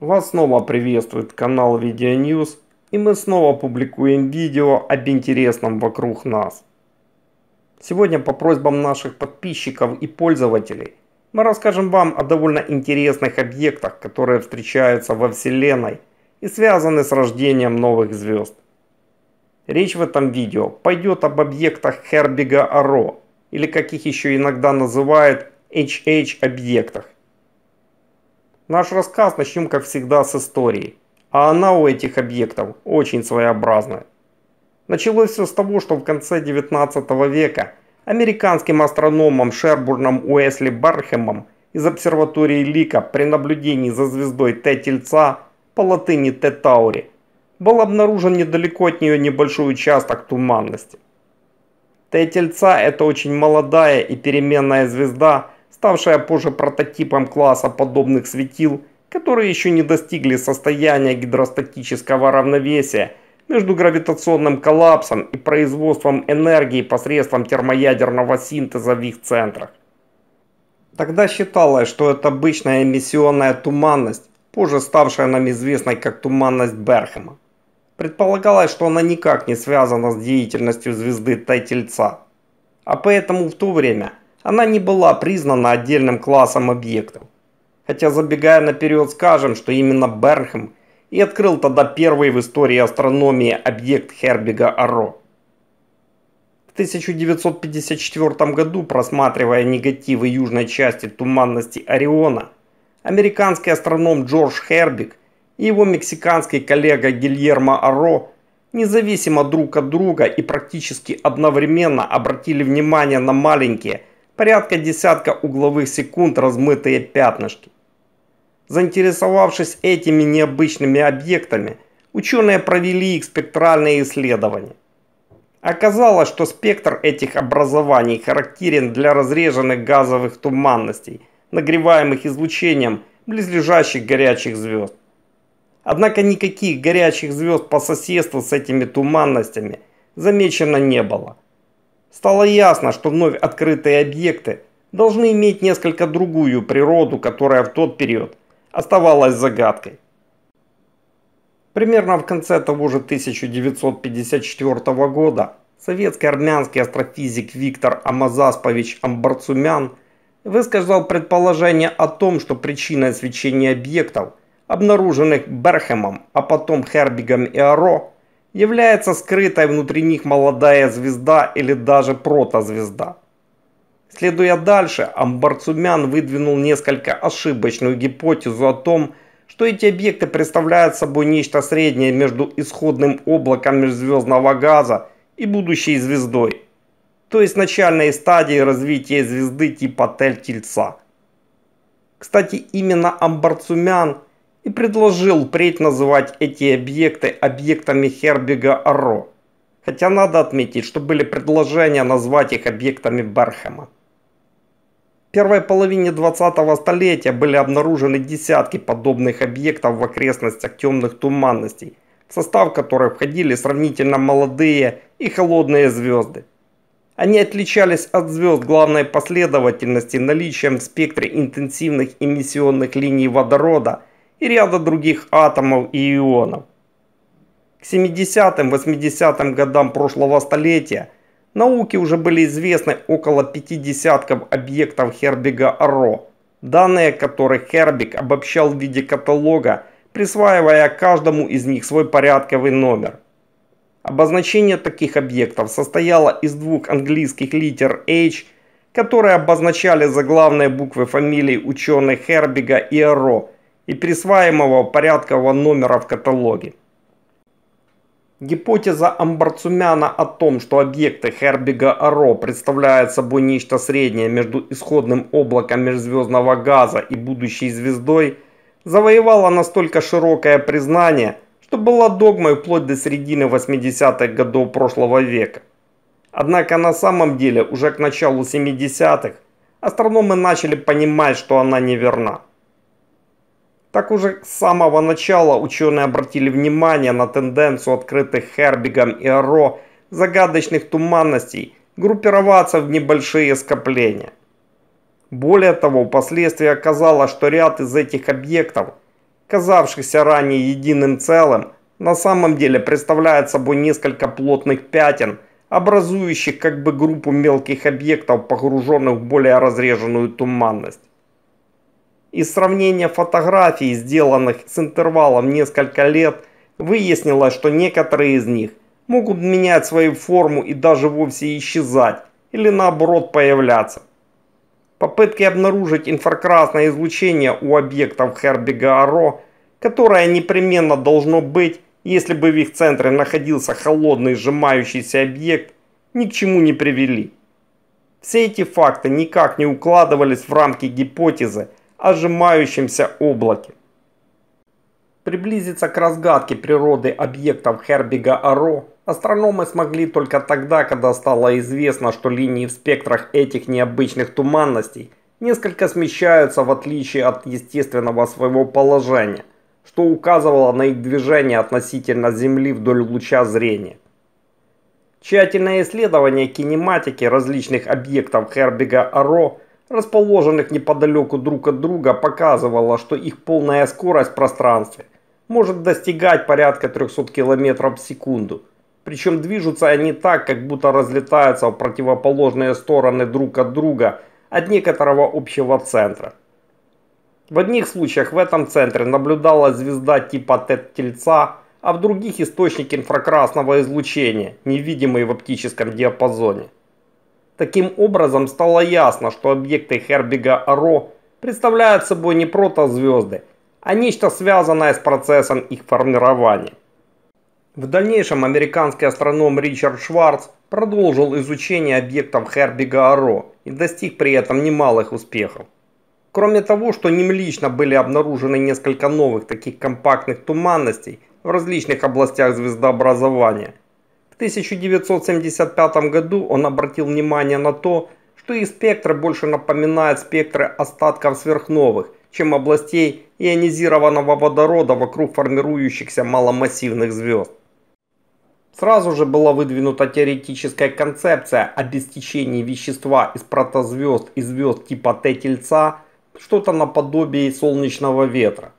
Вас снова приветствует канал Видео News и мы снова публикуем видео об интересном вокруг нас. Сегодня по просьбам наших подписчиков и пользователей мы расскажем вам о довольно интересных объектах, которые встречаются во Вселенной и связаны с рождением новых звезд. Речь в этом видео пойдет об объектах Хербига-Аро или как их еще иногда называют HH-объектах Наш рассказ начнем, как всегда, с истории. А она у этих объектов очень своеобразная. Началось все с того, что в конце 19 века американским астрономом Шербурном Уэсли Бархемом из обсерватории Лика при наблюдении за звездой Т-Тельца по латыни Т-Таури был обнаружен недалеко от нее небольшой участок туманности. Т-Тельца – это очень молодая и переменная звезда – ставшая позже прототипом класса подобных светил, которые еще не достигли состояния гидростатического равновесия между гравитационным коллапсом и производством энергии посредством термоядерного синтеза в их центрах. Тогда считалось, что это обычная эмиссионная туманность, позже ставшая нам известной как туманность Берхема. Предполагалось, что она никак не связана с деятельностью звезды Тельца. А поэтому в то время – она не была признана отдельным классом объектов. Хотя забегая наперед скажем, что именно Бернхэм и открыл тогда первый в истории астрономии объект Хербига Аро. В 1954 году, просматривая негативы южной части туманности Ориона, американский астроном Джордж Хербиг и его мексиканский коллега Гильермо Аро независимо друг от друга и практически одновременно обратили внимание на маленькие – порядка десятка угловых секунд размытые пятнышки. Заинтересовавшись этими необычными объектами, ученые провели их спектральные исследования. Оказалось, что спектр этих образований характерен для разреженных газовых туманностей, нагреваемых излучением близлежащих горячих звезд. Однако никаких горячих звезд по соседству с этими туманностями замечено не было – Стало ясно, что вновь открытые объекты должны иметь несколько другую природу, которая в тот период оставалась загадкой. Примерно в конце того же 1954 года советский армянский астрофизик Виктор Амазаспович Амбарцумян высказал предположение о том, что причиной свечения объектов, обнаруженных Берхемом, а потом Хербигом и Аро, является скрытая внутри них молодая звезда или даже протозвезда. Следуя дальше, Амбарцумян выдвинул несколько ошибочную гипотезу о том, что эти объекты представляют собой нечто среднее между исходным облаком межзвездного газа и будущей звездой, то есть начальной стадией развития звезды типа Тель-Тельца. Кстати, именно Амбарцумян и предложил впредь называть эти объекты объектами Хербига-Аро. Хотя надо отметить, что были предложения назвать их объектами Бархема. В первой половине 20-го столетия были обнаружены десятки подобных объектов в окрестностях темных туманностей, в состав которых входили сравнительно молодые и холодные звезды. Они отличались от звезд главной последовательности наличием в спектре интенсивных эмиссионных линий водорода – и ряда других атомов и ионов. К 70-80 годам прошлого столетия науке уже были известны около пяти десятков объектов Хербига-Аро, данные которых Хербиг обобщал в виде каталога, присваивая каждому из них свой порядковый номер. Обозначение таких объектов состояло из двух английских литер H, которые обозначали заглавные буквы фамилий ученых Хербига и Аро – и присваиваемого порядкового номера в каталоге. Гипотеза Амбарцумяна о том, что объекты Хербига-Аро представляют собой нечто среднее между исходным облаком межзвездного газа и будущей звездой, завоевала настолько широкое признание, что была догмой вплоть до середины 80-х годов прошлого века. Однако на самом деле уже к началу 70-х астрономы начали понимать, что она неверна. Так уже с самого начала ученые обратили внимание на тенденцию открытых Хербигом и Аро загадочных туманностей группироваться в небольшие скопления. Более того, впоследствии оказалось, что ряд из этих объектов, казавшихся ранее единым целым, на самом деле представляет собой несколько плотных пятен, образующих как бы группу мелких объектов, погруженных в более разреженную туманность. И сравнение фотографий, сделанных с интервалом несколько лет, выяснилось, что некоторые из них могут менять свою форму и даже вовсе исчезать, или наоборот появляться. Попытки обнаружить инфракрасное излучение у объектов Хербига-Аро, которое непременно должно быть, если бы в их центре находился холодный сжимающийся объект, ни к чему не привели. Все эти факты никак не укладывались в рамки гипотезы ожимающемся облаке. Приблизиться к разгадке природы объектов Хербига-Аро астрономы смогли только тогда, когда стало известно, что линии в спектрах этих необычных туманностей несколько смещаются в отличие от естественного своего положения, что указывало на их движение относительно Земли вдоль луча зрения. Тщательное исследование кинематики различных объектов Хербига-Аро – расположенных неподалеку друг от друга, показывала, что их полная скорость в пространстве может достигать порядка 300 км в секунду. Причем движутся они так, как будто разлетаются в противоположные стороны друг от друга от некоторого общего центра. В одних случаях в этом центре наблюдалась звезда типа Тет-Тельца, а в других источник инфракрасного излучения, невидимый в оптическом диапазоне. Таким образом стало ясно, что объекты Хербига Ро представляют собой не протозвезды, а нечто связанное с процессом их формирования. В дальнейшем американский астроном Ричард Шварц продолжил изучение объектов Хербига Аро и достиг при этом немалых успехов. Кроме того, что ним лично были обнаружены несколько новых таких компактных туманностей в различных областях звездообразования – в 1975 году он обратил внимание на то, что их спектры больше напоминают спектры остатков сверхновых, чем областей ионизированного водорода вокруг формирующихся маломассивных звезд. Сразу же была выдвинута теоретическая концепция о вещества из протозвезд и звезд типа Т-тельца, что-то наподобие солнечного ветра.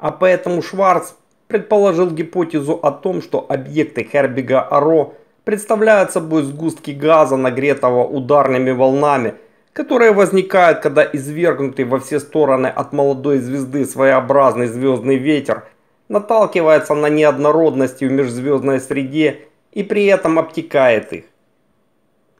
А поэтому Шварц предположил гипотезу о том, что объекты Хербига-Аро представляют собой сгустки газа, нагретого ударными волнами, которые возникают, когда извергнутый во все стороны от молодой звезды своеобразный звездный ветер наталкивается на неоднородности в межзвездной среде и при этом обтекает их.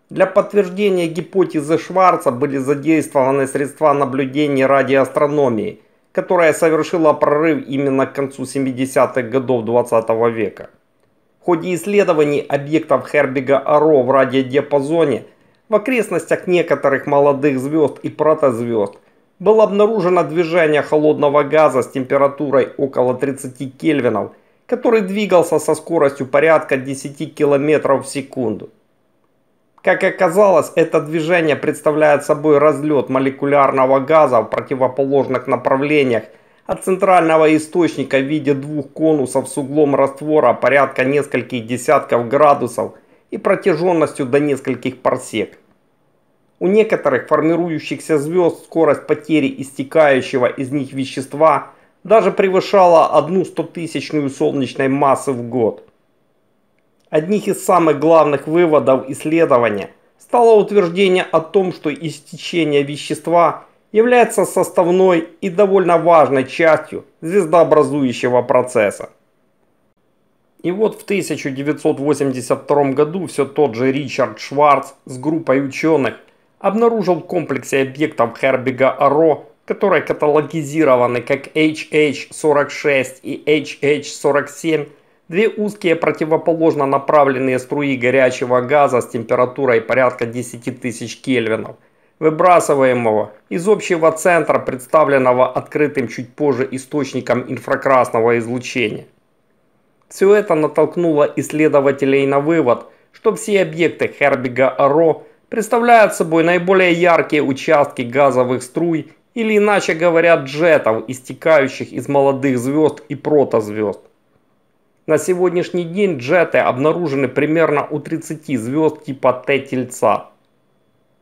Для подтверждения гипотезы Шварца были задействованы средства наблюдения радиоастрономии – которая совершила прорыв именно к концу 70-х годов 20 -го века. В ходе исследований объектов Хербига-Аро в радиодиапазоне в окрестностях некоторых молодых звезд и протозвезд было обнаружено движение холодного газа с температурой около 30 кельвинов, который двигался со скоростью порядка 10 км в секунду. Как оказалось, это движение представляет собой разлет молекулярного газа в противоположных направлениях от центрального источника в виде двух конусов с углом раствора порядка нескольких десятков градусов и протяженностью до нескольких парсек. У некоторых формирующихся звезд скорость потери истекающего из них вещества даже превышала одну стотысячную солнечной массы в год. Одних из самых главных выводов исследования стало утверждение о том, что истечение вещества является составной и довольно важной частью звездообразующего процесса. И вот в 1982 году все тот же Ричард Шварц с группой ученых обнаружил в комплексе объектов Хербига-Аро, которые каталогизированы как HH46 и HH47, Две узкие противоположно направленные струи горячего газа с температурой порядка 10 тысяч кельвинов, выбрасываемого из общего центра, представленного открытым чуть позже источником инфракрасного излучения. Все это натолкнуло исследователей на вывод, что все объекты Хербига-Аро представляют собой наиболее яркие участки газовых струй или иначе говоря джетов, истекающих из молодых звезд и протозвезд. На сегодняшний день джеты обнаружены примерно у 30 звезд типа Т-тельца.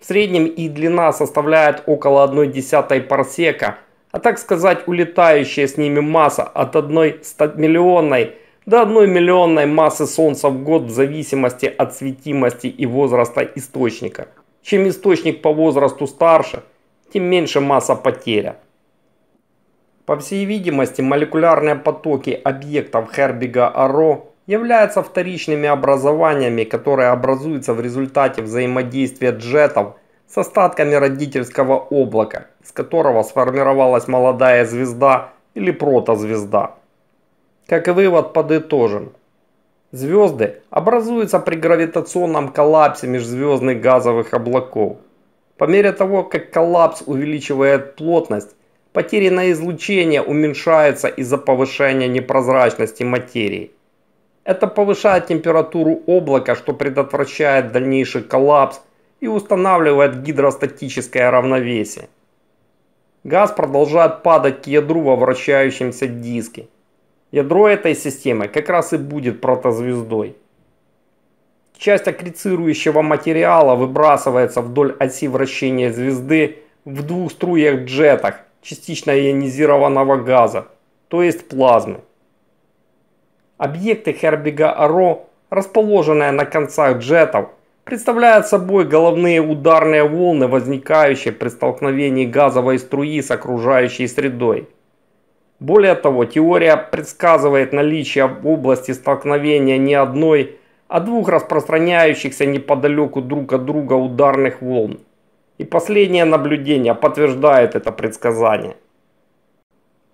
В среднем их длина составляет около 1,1 парсека, а так сказать улетающая с ними масса от 1 миллионной до 1 миллионной массы Солнца в год в зависимости от светимости и возраста источника. Чем источник по возрасту старше, тем меньше масса потеря. По всей видимости, молекулярные потоки объектов Хербига-Аро являются вторичными образованиями, которые образуются в результате взаимодействия джетов с остатками родительского облака, из которого сформировалась молодая звезда или протозвезда. Как и вывод подытожен. Звезды образуются при гравитационном коллапсе межзвездных газовых облаков. По мере того, как коллапс увеличивает плотность, Потерянное излучение уменьшается из-за повышения непрозрачности материи. Это повышает температуру облака, что предотвращает дальнейший коллапс и устанавливает гидростатическое равновесие. Газ продолжает падать к ядру во вращающемся диске. Ядро этой системы как раз и будет протозвездой. Часть аккрецирующего материала выбрасывается вдоль оси вращения звезды в двух струях джетах частично ионизированного газа, то есть плазмы. Объекты Хербига-Аро, расположенные на концах джетов, представляют собой головные ударные волны, возникающие при столкновении газовой струи с окружающей средой. Более того, теория предсказывает наличие в области столкновения не одной, а двух распространяющихся неподалеку друг от друга ударных волн. И последнее наблюдение подтверждает это предсказание.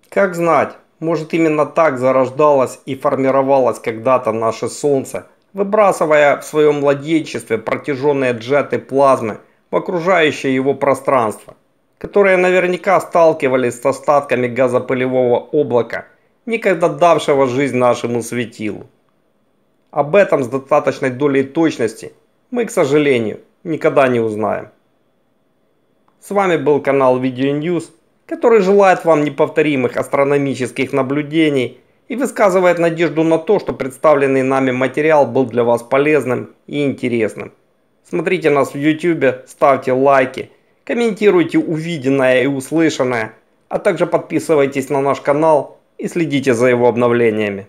Как знать, может именно так зарождалось и формировалось когда-то наше Солнце, выбрасывая в своем младенчестве протяженные джеты плазмы в окружающее его пространство, которые наверняка сталкивались с остатками газопылевого облака, никогда давшего жизнь нашему светилу. Об этом с достаточной долей точности мы, к сожалению, никогда не узнаем. С вами был канал Video News, который желает вам неповторимых астрономических наблюдений и высказывает надежду на то, что представленный нами материал был для вас полезным и интересным. Смотрите нас в YouTube, ставьте лайки, комментируйте увиденное и услышанное, а также подписывайтесь на наш канал и следите за его обновлениями.